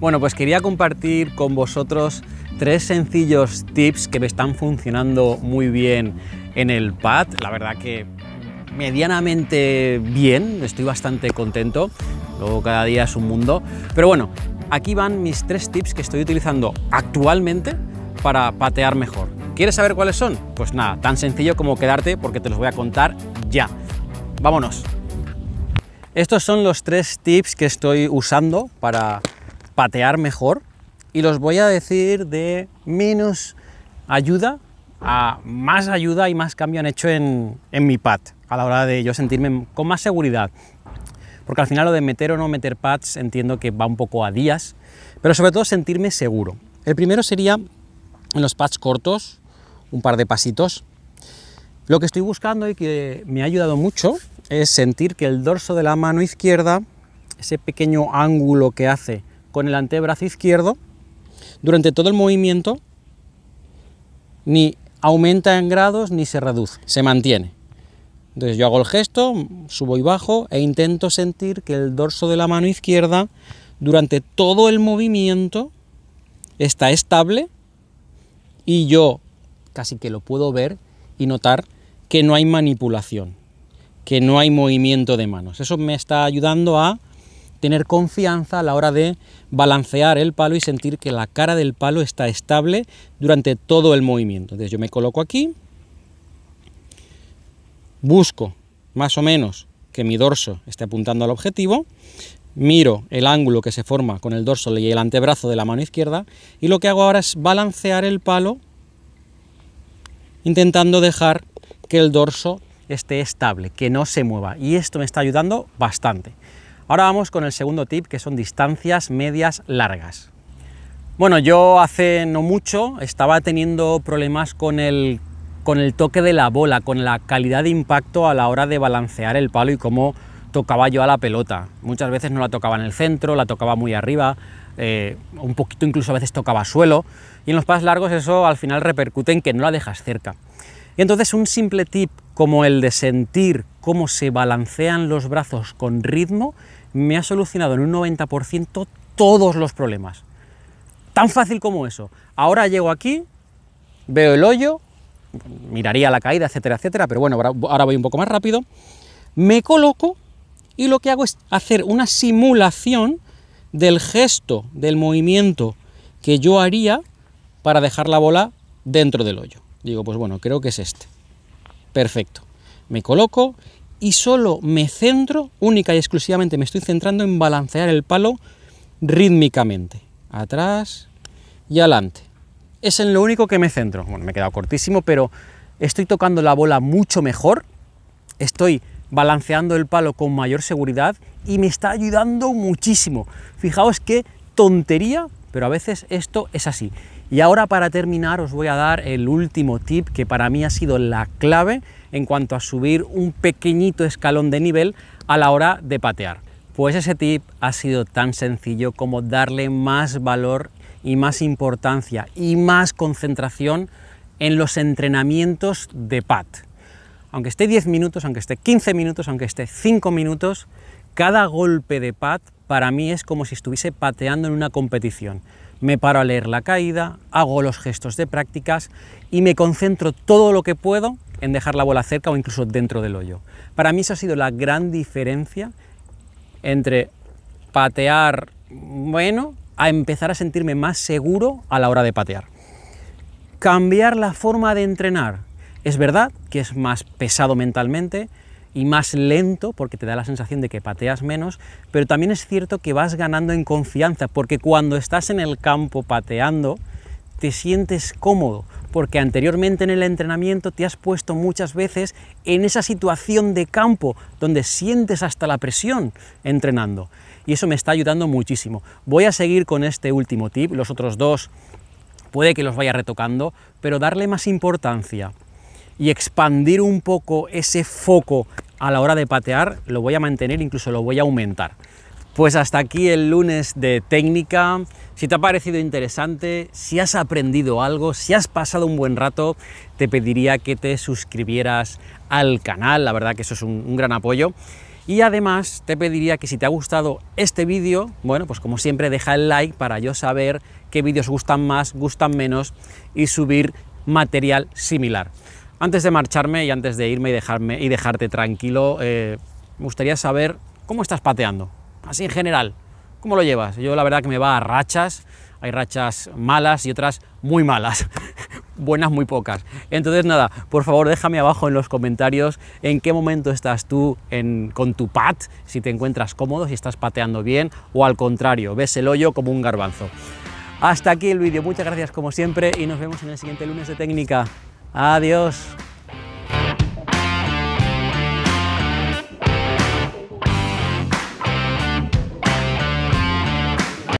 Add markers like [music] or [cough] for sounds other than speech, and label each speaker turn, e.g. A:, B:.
A: Bueno, pues quería compartir con vosotros tres sencillos tips que me están funcionando muy bien en el pad. La verdad que medianamente bien, estoy bastante contento. Luego cada día es un mundo. Pero bueno, aquí van mis tres tips que estoy utilizando actualmente para patear mejor. ¿Quieres saber cuáles son? Pues nada, tan sencillo como quedarte porque te los voy a contar ya. ¡Vámonos! Estos son los tres tips que estoy usando para patear mejor y los voy a decir de menos ayuda a más ayuda y más cambio han hecho en, mi pad a la hora de yo sentirme con más seguridad. Porque al final lo de meter o no meter pads entiendo que va un poco a días, pero sobre todo sentirme seguro. El primero sería en los pads cortos, un par de pasitos. Lo que estoy buscando y que me ha ayudado mucho es sentir que el dorso de la mano izquierda, ese pequeño ángulo que hace con el antebrazo izquierdo, durante todo el movimiento, ni aumenta en grados ni se reduce, se mantiene. Entonces yo hago el gesto, subo y bajo e intento sentir que el dorso de la mano izquierda durante todo el movimiento está estable y yo casi que lo puedo ver y notar que no hay manipulación que no hay movimiento de manos. Eso me está ayudando a tener confianza a la hora de balancear el palo y sentir que la cara del palo está estable durante todo el movimiento. Entonces yo me coloco aquí, busco más o menos que mi dorso esté apuntando al objetivo, miro el ángulo que se forma con el dorso y el antebrazo de la mano izquierda y lo que hago ahora es balancear el palo intentando dejar que el dorso esté estable, que no se mueva y esto me está ayudando bastante. Ahora vamos con el segundo tip que son distancias medias largas. Bueno, yo hace no mucho estaba teniendo problemas con el, con el toque de la bola, con la calidad de impacto a la hora de balancear el palo y cómo tocaba yo a la pelota. Muchas veces no la tocaba en el centro, la tocaba muy arriba, eh, un poquito incluso a veces tocaba suelo, y en los pasos largos eso al final repercute en que no la dejas cerca. Y entonces un simple tip como el de sentir cómo se balancean los brazos con ritmo, me ha solucionado en un 90% todos los problemas. Tan fácil como eso. Ahora llego aquí, veo el hoyo, miraría la caída, etcétera, etcétera, pero bueno, ahora voy un poco más rápido. Me coloco y lo que hago es hacer una simulación del gesto, del movimiento que yo haría para dejar la bola dentro del hoyo. Digo, pues bueno, creo que es este perfecto. Me coloco y solo me centro, única y exclusivamente me estoy centrando en balancear el palo rítmicamente. Atrás y adelante. Es en lo único que me centro. Bueno, me he quedado cortísimo, pero estoy tocando la bola mucho mejor. Estoy balanceando el palo con mayor seguridad y me está ayudando muchísimo. Fijaos qué tontería, pero a veces esto es así. Y ahora para terminar os voy a dar el último tip que para mí ha sido la clave en cuanto a subir un pequeñito escalón de nivel a la hora de patear. Pues ese tip ha sido tan sencillo como darle más valor y más importancia y más concentración en los entrenamientos de pat. Aunque esté 10 minutos, aunque esté 15 minutos, aunque esté 5 minutos, cada golpe de pat para mí es como si estuviese pateando en una competición me paro a leer la caída, hago los gestos de prácticas y me concentro todo lo que puedo en dejar la bola cerca o incluso dentro del hoyo. Para mí esa ha sido la gran diferencia entre patear bueno a empezar a sentirme más seguro a la hora de patear. Cambiar la forma de entrenar. Es verdad que es más pesado mentalmente, y más lento porque te da la sensación de que pateas menos, pero también es cierto que vas ganando en confianza porque cuando estás en el campo pateando te sientes cómodo porque anteriormente en el entrenamiento te has puesto muchas veces en esa situación de campo donde sientes hasta la presión entrenando y eso me está ayudando muchísimo. Voy a seguir con este último tip, los otros dos puede que los vaya retocando, pero darle más importancia y expandir un poco ese foco a la hora de patear, lo voy a mantener, incluso lo voy a aumentar. Pues hasta aquí el lunes de técnica. Si te ha parecido interesante, si has aprendido algo, si has pasado un buen rato, te pediría que te suscribieras al canal. La verdad que eso es un, gran apoyo. Y además te pediría que si te ha gustado este vídeo, bueno, pues como siempre deja el like para yo saber qué vídeos gustan más, gustan menos y subir material similar. Antes de marcharme y antes de irme y, dejarme, y dejarte tranquilo, eh, me gustaría saber cómo estás pateando, así en general, cómo lo llevas. Yo la verdad que me va a rachas, hay rachas malas y otras muy malas, [laughs] buenas muy pocas. Entonces nada, por favor déjame abajo en los comentarios en qué momento estás tú con tu pat, si te encuentras cómodo, si estás pateando bien o al contrario, ves el hoyo como un garbanzo. Hasta aquí el vídeo, muchas gracias como siempre y nos vemos en el siguiente lunes de técnica. Adiós.